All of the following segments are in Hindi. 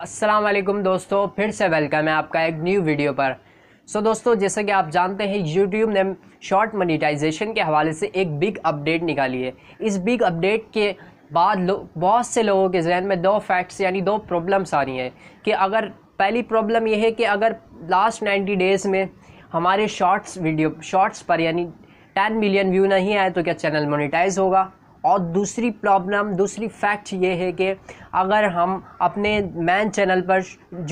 अस्सलाम वालेकुम दोस्तों फिर से वेलकम है आपका एक न्यू वीडियो पर सो so, दोस्तों जैसा कि आप जानते हैं यूट्यूब ने शॉर्ट मोनिटाइजेशन के हवाले से एक बिग अपडेट निकाली है इस बिग अपडेट के बाद बहुत से लोगों के जहन में दो फैक्ट्स यानी दो प्रॉब्लम्स आ रही हैं कि अगर पहली प्रॉब्लम यह है कि अगर लास्ट नाइन्टी डेज़ में हमारे शॉर्ट्स वीडियो शॉर्ट्स पर यानी टेन मिलियन व्यू नहीं आए तो क्या चैनल मोनिटाइज होगा और दूसरी प्रॉब्लम दूसरी फैक्ट ये है कि अगर हम अपने मैन चैनल पर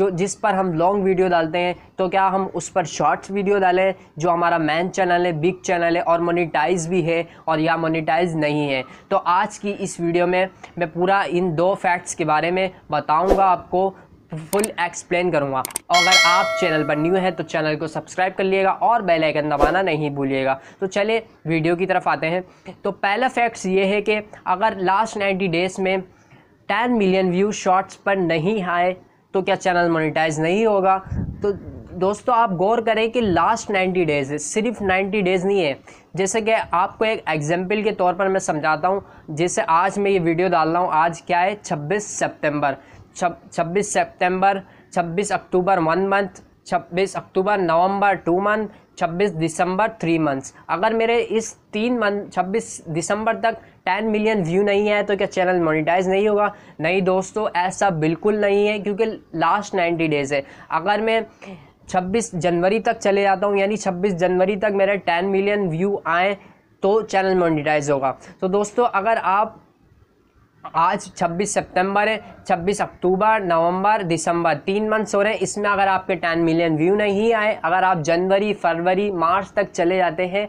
जो जिस पर हम लॉन्ग वीडियो डालते हैं तो क्या हम उस पर शॉर्ट्स वीडियो डालें जो हमारा मैन चैनल है बिग चैनल है और मोनिटाइज भी है और या मोनिटाइज नहीं है तो आज की इस वीडियो में मैं पूरा इन दो फैक्ट्स के बारे में बताऊँगा आपको फुल एक्सप्लेन करूँगा और अगर आप चैनल पर न्यू हैं तो चैनल को सब्सक्राइब कर लिएगा और बेल आइकन दबाना नहीं भूलिएगा तो चले वीडियो की तरफ आते हैं तो पहला फैक्ट्स ये है कि अगर लास्ट नाइन्टी डेज़ में टेन मिलियन व्यू शॉर्ट्स पर नहीं आए तो क्या चैनल मोनिटाइज नहीं होगा तो दोस्तों आप गौर करें कि लास्ट नाइन्टी डेज़ सिर्फ नाइन्टी डेज़ नहीं है जैसे कि आपको एक एग्जाम्पल के तौर पर मैं समझाता हूँ जैसे आज मैं ये वीडियो डाल रहा हूँ आज क्या है 26 सितंबर छब्बीस सेप्टेम्बर छब्बीस अक्टूबर वन मंथ छब्बीस अक्टूबर नवंबर टू मंथ छब्बीस दिसंबर थ्री मंथ्स अगर मेरे इस तीन मंथ छब्बीस दिसंबर तक टेन मिलियन व्यू नहीं है तो क्या चैनल मोनेटाइज नहीं होगा नहीं दोस्तों ऐसा बिल्कुल नहीं है क्योंकि लास्ट नाइन्टी डेज़ है अगर मैं छब्बीस जनवरी तक चले जाता हूँ यानी छब्बीस जनवरी तक मेरे टेन मिलियन व्यू आए तो चैनल मोनेटाइज होगा तो दोस्तों अगर आप आज 26 सितंबर है 26 अक्टूबर नवंबर दिसंबर तीन मंथ्स हो रहे हैं इसमें अगर आपके 10 मिलियन व्यू नहीं आए अगर आप जनवरी फरवरी मार्च तक चले जाते हैं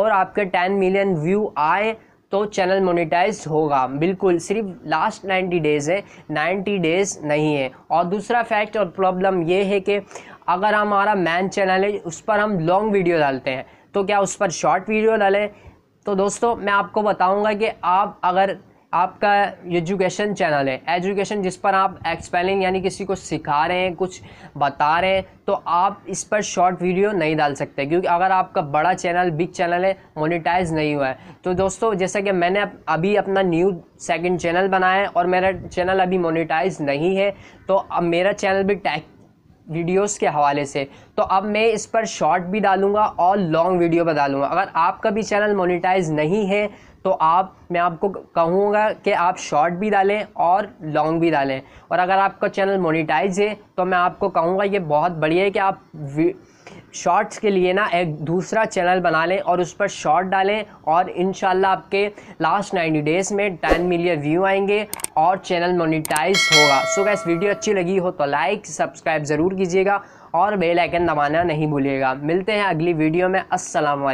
और आपके 10 मिलियन व्यू आए तो चैनल मोनेटाइज होगा बिल्कुल सिर्फ लास्ट 90 डेज़ है 90 डेज़ नहीं है और दूसरा फैक्ट और प्रॉब्लम ये है कि अगर हमारा मैन चैनल है उस पर हम लॉन्ग वीडियो डालते हैं तो क्या उस पर शॉर्ट वीडियो डालें तो दोस्तों मैं आपको बताऊंगा कि आप अगर आपका एजुकेशन चैनल है एजुकेशन जिस पर आप एक्सपेलिंग यानी किसी को सिखा रहे हैं कुछ बता रहे हैं तो आप इस पर शॉर्ट वीडियो नहीं डाल सकते क्योंकि अगर आपका बड़ा चैनल बिग चैनल है मोनिटाइज नहीं हुआ है तो दोस्तों जैसा कि मैंने अभी अपना न्यू सेकंड चैनल बनाया है और मेरा चैनल अभी मोनिटाइज नहीं है तो अब मेरा चैनल भी टैग वीडियोस के हवाले से तो अब मैं इस पर शॉर्ट भी डालूंगा और लॉन्ग वीडियो भी डालूंगा अगर आपका भी चैनल मोनिटाइज नहीं है तो आप मैं आपको कहूँगा कि आप शॉर्ट भी डालें और लॉन्ग भी डालें और अगर आपका चैनल मोनिटाइज है तो मैं आपको कहूँगा ये बहुत बढ़िया है कि आप शॉर्ट्स के लिए ना एक दूसरा चैनल बना लें और उस पर शॉर्ट डालें और इन आपके लास्ट नाइन्टी डेज़ में टेन मिलियन व्यू आएंगे और चैनल मोनिटाइज होगा सो गैस वीडियो अच्छी लगी हो तो लाइक सब्सक्राइब ज़रूर कीजिएगा और बेल आइकन दबाना नहीं भूलिएगा मिलते हैं अगली वीडियो में अस्सलाम